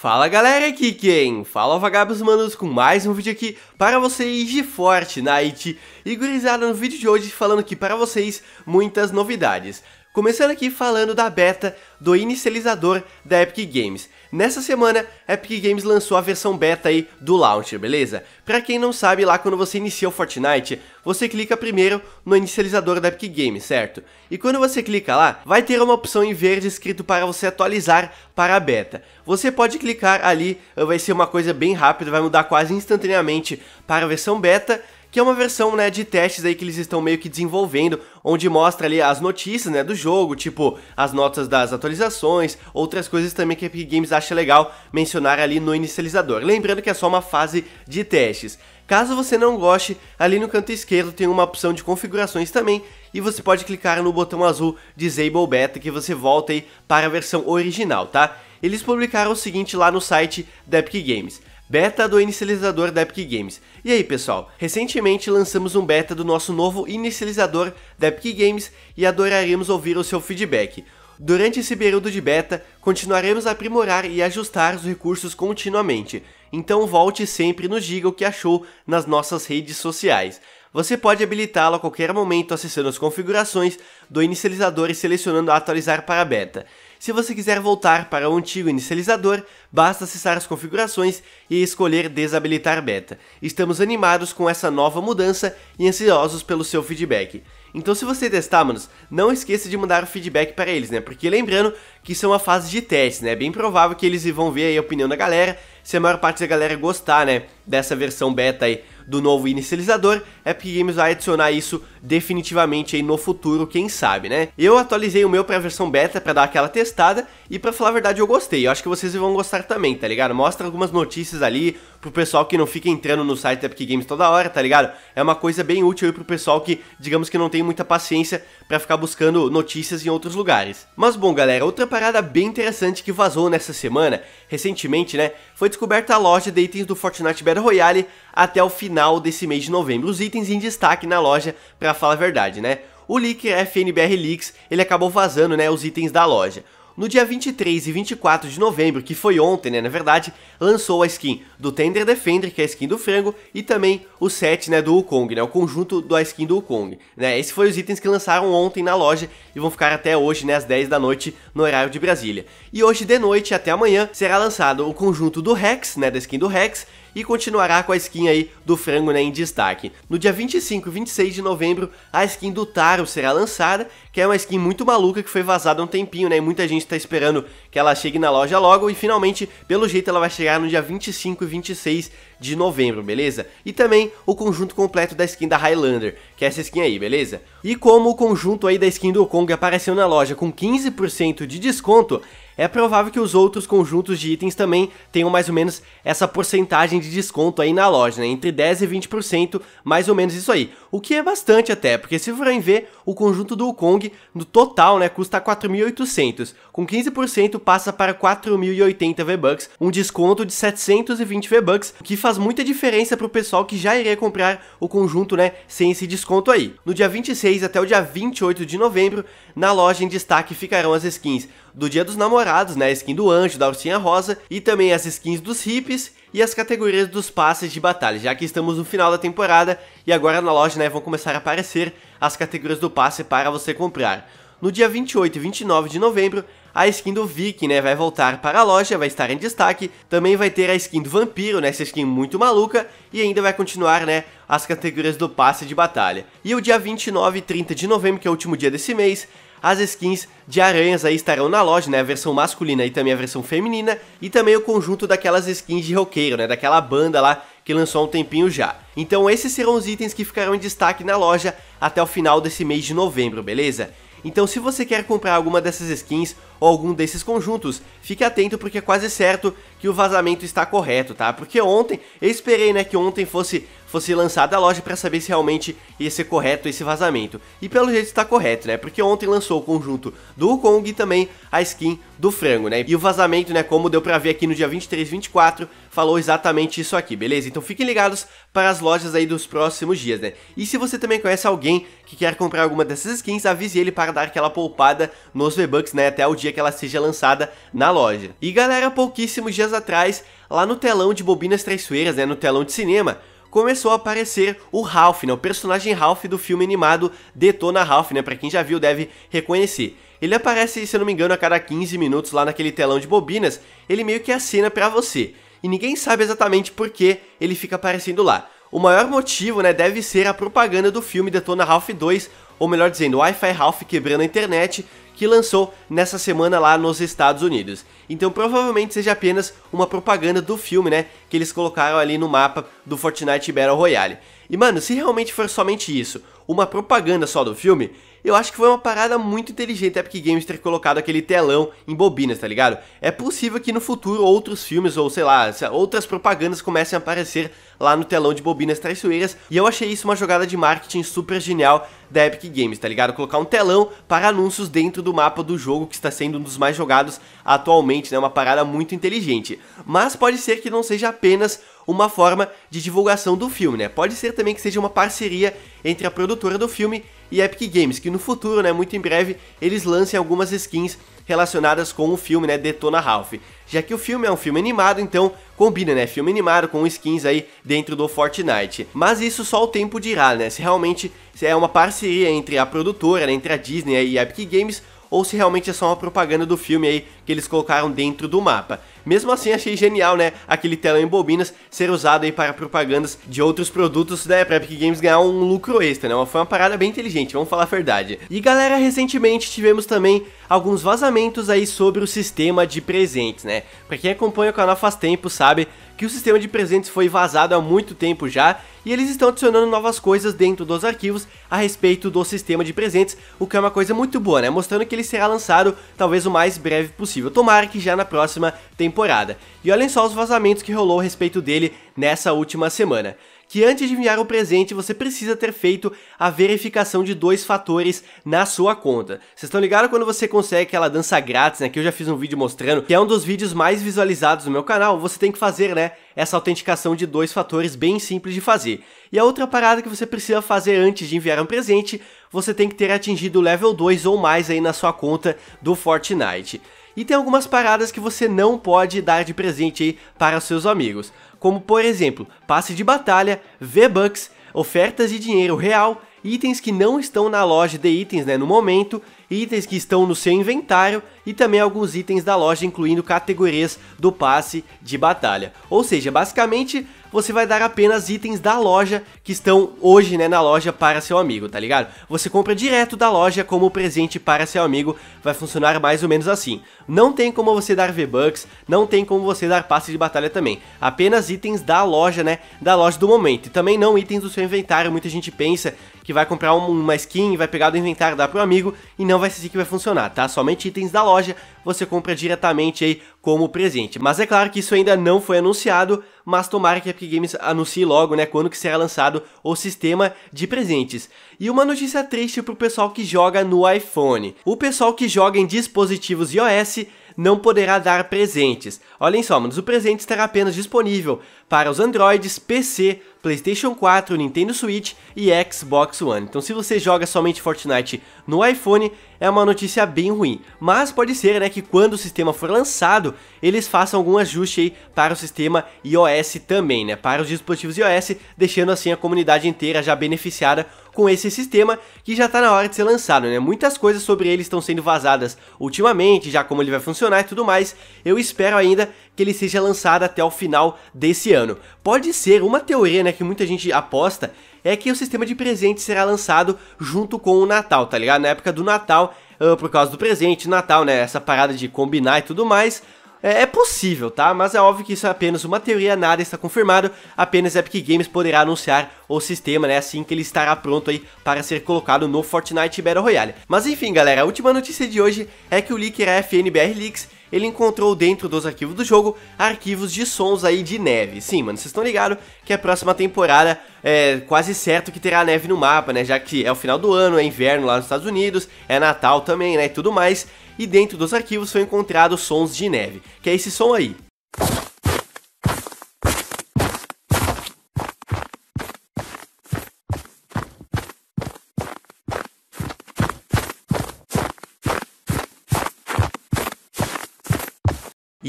Fala galera, aqui quem? Fala vagabos manos com mais um vídeo aqui para vocês de Fortnite E gurizada, no vídeo de hoje falando aqui para vocês muitas novidades Começando aqui falando da beta do inicializador da Epic Games. Nessa semana, a Epic Games lançou a versão beta aí do launcher, beleza? Para quem não sabe, lá quando você inicia o Fortnite, você clica primeiro no inicializador da Epic Games, certo? E quando você clica lá, vai ter uma opção em verde escrito para você atualizar para a beta. Você pode clicar ali, vai ser uma coisa bem rápida, vai mudar quase instantaneamente para a versão beta que é uma versão, né, de testes aí que eles estão meio que desenvolvendo, onde mostra ali as notícias, né, do jogo, tipo as notas das atualizações, outras coisas também que a Epic Games acha legal mencionar ali no inicializador. Lembrando que é só uma fase de testes. Caso você não goste, ali no canto esquerdo tem uma opção de configurações também e você pode clicar no botão azul Disable Beta que você volta aí para a versão original, tá? Eles publicaram o seguinte lá no site da Epic Games. Beta do inicializador da Epic Games. E aí, pessoal? Recentemente lançamos um beta do nosso novo inicializador da Epic Games e adoraríamos ouvir o seu feedback. Durante esse período de beta, continuaremos a aprimorar e ajustar os recursos continuamente. Então volte sempre e nos diga o que achou nas nossas redes sociais. Você pode habilitá-lo a qualquer momento acessando as configurações do inicializador e selecionando atualizar para beta. Se você quiser voltar para o antigo inicializador, basta acessar as configurações e escolher desabilitar beta. Estamos animados com essa nova mudança e ansiosos pelo seu feedback. Então se você testar, manos, não esqueça de mandar o feedback para eles, né? Porque lembrando que isso é uma fase de teste, né? É bem provável que eles vão ver a opinião da galera, se a maior parte da galera gostar, né, dessa versão beta aí do novo inicializador, Epic Games vai adicionar isso definitivamente aí no futuro, quem sabe, né? Eu atualizei o meu pra versão beta para dar aquela testada e pra falar a verdade eu gostei, eu acho que vocês vão gostar também, tá ligado? Mostra algumas notícias ali, pro pessoal que não fica entrando no site da Epic Games toda hora, tá ligado? É uma coisa bem útil aí pro pessoal que, digamos que não tem muita paciência para ficar buscando notícias em outros lugares. Mas bom, galera, outra parada bem interessante que vazou nessa semana, recentemente, né, foi descoberta a loja de itens do Fortnite Battle Royale até o final desse mês de novembro. Os itens em destaque na loja, pra falar a verdade, né? O leaker FNBR Leaks, ele acabou vazando, né, os itens da loja. No dia 23 e 24 de novembro, que foi ontem, né, na verdade, lançou a skin do Tender Defender, que é a skin do frango, e também o set, né, do Wukong, né, o conjunto da skin do Wukong, né. Esses foram os itens que lançaram ontem na loja e vão ficar até hoje, né, às 10 da noite, no horário de Brasília. E hoje de noite até amanhã será lançado o conjunto do Rex, né, da skin do Rex, e continuará com a skin aí do frango né, em destaque. No dia 25 e 26 de novembro, a skin do Taro será lançada, que é uma skin muito maluca que foi vazada há um tempinho, né? E muita gente está esperando que ela chegue na loja logo e finalmente, pelo jeito, ela vai chegar no dia 25 e 26 de novembro, beleza? E também o conjunto completo da skin da Highlander, que é essa skin aí, beleza? E como o conjunto aí da skin do Kong apareceu na loja com 15% de desconto, é provável que os outros conjuntos de itens também tenham mais ou menos essa porcentagem de desconto aí na loja, né? Entre 10% e 20%, mais ou menos isso aí. O que é bastante até, porque se forem ver, o conjunto do Kong no total, né, custa 4.800. Com 15% passa para 4.080 V-Bucks, um desconto de 720 V-Bucks, que faz faz muita diferença para o pessoal que já iria comprar o conjunto, né, sem esse desconto aí. No dia 26 até o dia 28 de novembro, na loja em destaque ficarão as skins do Dia dos Namorados, né, a skin do Anjo, da Ursinha Rosa, e também as skins dos Hips e as categorias dos passes de batalha, já que estamos no final da temporada e agora na loja, né, vão começar a aparecer as categorias do passe para você comprar. No dia 28 e 29 de novembro, a skin do Viking, né, vai voltar para a loja, vai estar em destaque, também vai ter a skin do Vampiro, né, essa skin muito maluca, e ainda vai continuar, né, as categorias do passe de batalha. E o dia 29 e 30 de novembro, que é o último dia desse mês, as skins de aranhas aí estarão na loja, né? A versão masculina e também a versão feminina. E também o conjunto daquelas skins de roqueiro, né? Daquela banda lá que lançou há um tempinho já. Então esses serão os itens que ficarão em destaque na loja até o final desse mês de novembro, beleza? Então se você quer comprar alguma dessas skins ou algum desses conjuntos, fique atento porque é quase certo que o vazamento está correto, tá? Porque ontem, eu esperei, né, que ontem fosse fosse lançada a loja para saber se realmente ia ser correto esse vazamento. E pelo jeito está correto, né? Porque ontem lançou o conjunto do Kong e também a skin do frango, né? E o vazamento, né, como deu para ver aqui no dia 23 e 24, falou exatamente isso aqui, beleza? Então fiquem ligados para as lojas aí dos próximos dias, né? E se você também conhece alguém que quer comprar alguma dessas skins, avise ele para dar aquela poupada nos V-Bucks, né, até o dia dia que ela seja lançada na loja. E galera, pouquíssimos dias atrás, lá no telão de Bobinas Traiçoeiras, né, no telão de cinema, começou a aparecer o Ralph, né, o personagem Ralph do filme animado Detona Ralph, né, pra quem já viu deve reconhecer. Ele aparece, se eu não me engano, a cada 15 minutos lá naquele telão de bobinas, ele meio que acena para você. E ninguém sabe exatamente por que ele fica aparecendo lá. O maior motivo, né, deve ser a propaganda do filme Detona Ralph 2, ou melhor dizendo, Wi-Fi Ralph quebrando a internet, que lançou nessa semana lá nos Estados Unidos. Então provavelmente seja apenas uma propaganda do filme, né, que eles colocaram ali no mapa do Fortnite Battle Royale. E mano, se realmente for somente isso, uma propaganda só do filme, eu acho que foi uma parada muito inteligente a Epic Games ter colocado aquele telão em bobinas, tá ligado? É possível que no futuro outros filmes ou sei lá, outras propagandas comecem a aparecer lá no telão de bobinas traiçoeiras, e eu achei isso uma jogada de marketing super genial da Epic Games, tá ligado? Colocar um telão para anúncios dentro do mapa do jogo que está sendo um dos mais jogados atualmente, né? Uma parada muito inteligente. Mas pode ser que não seja apenas uma forma de divulgação do filme, né? Pode ser também que seja uma parceria entre a produtora do filme e Epic Games, que no futuro, né, muito em breve, eles lancem algumas skins relacionadas com o filme, né, Detona Ralph. Já que o filme é um filme animado, então combina, né, filme animado com skins aí dentro do Fortnite. Mas isso só o tempo dirá, né, se realmente é uma parceria entre a produtora, né, entre a Disney e a Epic Games, ou se realmente é só uma propaganda do filme aí que eles colocaram dentro do mapa. Mesmo assim, achei genial, né, aquele telão em bobinas ser usado aí para propagandas de outros produtos da né, pra Epic Games ganhar um lucro extra, né? Foi uma parada bem inteligente, vamos falar a verdade. E galera, recentemente tivemos também alguns vazamentos aí sobre o sistema de presentes, né? Pra quem acompanha o canal faz tempo, sabe que o sistema de presentes foi vazado há muito tempo já e eles estão adicionando novas coisas dentro dos arquivos a respeito do sistema de presentes, o que é uma coisa muito boa, né? Mostrando que ele será lançado talvez o mais breve possível. Tomara que já na próxima temporada temporada. E olhem só os vazamentos que rolou a respeito dele nessa última semana. Que antes de enviar o presente, você precisa ter feito a verificação de dois fatores na sua conta. Vocês estão ligados quando você consegue aquela dança grátis, né? Que eu já fiz um vídeo mostrando, que é um dos vídeos mais visualizados do meu canal. Você tem que fazer, né? Essa autenticação de dois fatores bem simples de fazer. E a outra parada que você precisa fazer antes de enviar um presente, você tem que ter atingido o level 2 ou mais aí na sua conta do Fortnite. E tem algumas paradas que você não pode dar de presente aí para seus amigos, como por exemplo, passe de batalha, V-Bucks, ofertas de dinheiro real, itens que não estão na loja de itens né, no momento itens que estão no seu inventário e também alguns itens da loja, incluindo categorias do passe de batalha. Ou seja, basicamente você vai dar apenas itens da loja que estão hoje né, na loja para seu amigo, tá ligado? Você compra direto da loja como presente para seu amigo, vai funcionar mais ou menos assim. Não tem como você dar V-Bucks, não tem como você dar passe de batalha também. Apenas itens da loja, né? Da loja do momento. E também não itens do seu inventário. Muita gente pensa que vai comprar uma skin, vai pegar do inventário, dar pro amigo e não não vai ser assim que vai funcionar, tá? Somente itens da loja você compra diretamente aí como presente. Mas é claro que isso ainda não foi anunciado, mas tomara que a Epic Games anuncie logo, né, quando que será lançado o sistema de presentes. E uma notícia triste pro pessoal que joga no iPhone. O pessoal que joga em dispositivos iOS não poderá dar presentes. Olhem só, mas o presente estará apenas disponível para os Androids, PC, PlayStation 4, Nintendo Switch e Xbox One. Então, se você joga somente Fortnite no iPhone, é uma notícia bem ruim. Mas pode ser, né, que quando o sistema for lançado, eles façam algum ajuste aí para o sistema iOS também, né, para os dispositivos iOS, deixando assim a comunidade inteira já beneficiada com esse sistema que já está na hora de ser lançado, né? Muitas coisas sobre ele estão sendo vazadas ultimamente, já como ele vai funcionar e tudo mais. Eu espero ainda que ele seja lançado até o final desse ano. Pode ser uma teoria, né, que muita gente aposta é que o sistema de presente será lançado junto com o Natal, tá ligado? Na época do Natal, por causa do presente, Natal, né? Essa parada de combinar e tudo mais, é, é, possível, tá? Mas é óbvio que isso é apenas uma teoria, nada está confirmado. Apenas Epic Games poderá anunciar o sistema, né? Assim que ele estará pronto aí para ser colocado no Fortnite Battle Royale. Mas enfim, galera, a última notícia de hoje é que o leaker é FNBR Leaks ele encontrou dentro dos arquivos do jogo arquivos de sons aí de neve. Sim, mano, vocês estão ligados que a próxima temporada é quase certo que terá neve no mapa, né? Já que é o final do ano, é inverno lá nos Estados Unidos, é Natal também, né? E tudo mais. E dentro dos arquivos foi encontrado sons de neve, que é esse som aí.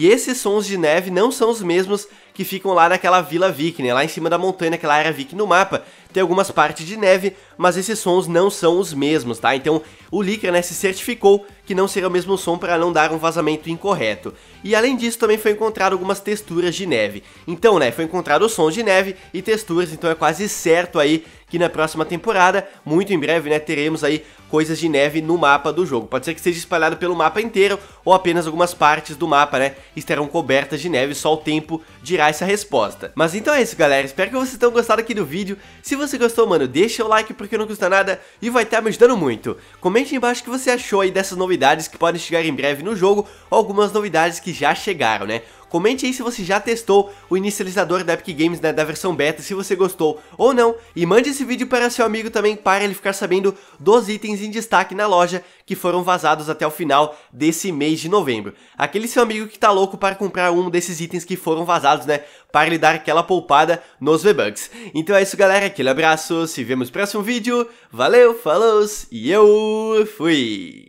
E esses sons de neve não são os mesmos que ficam lá naquela Vila Vikne, né? lá em cima da montanha, naquela área Vikne no mapa tem algumas partes de neve, mas esses sons não são os mesmos, tá? Então o Licker né, se certificou que não seria o mesmo som para não dar um vazamento incorreto. E além disso também foi encontrado algumas texturas de neve. Então, né, foi encontrado sons de neve e texturas, então é quase certo aí que na próxima temporada, muito em breve, né, teremos aí coisas de neve no mapa do jogo. Pode ser que seja espalhado pelo mapa inteiro ou apenas algumas partes do mapa, né, estarão cobertas de neve, só o tempo dirá essa resposta. Mas então é isso, galera. Espero que vocês tenham gostado aqui do vídeo. Se você gostou, mano, deixa o like porque não custa nada e vai estar tá me ajudando muito. Comente embaixo o que você achou aí dessas novidades que podem chegar em breve no jogo, algumas novidades que já chegaram, né? Comente aí se você já testou o inicializador da Epic Games né, da versão beta, se você gostou ou não. E mande esse vídeo para seu amigo também para ele ficar sabendo dos itens em destaque na loja que foram vazados até o final desse mês de novembro. Aquele seu amigo que tá louco para comprar um desses itens que foram vazados, né? Para lhe dar aquela poupada nos V-Bucks. Então é isso, galera. Aquele abraço. Se vemos no próximo vídeo. Valeu, falou e eu fui!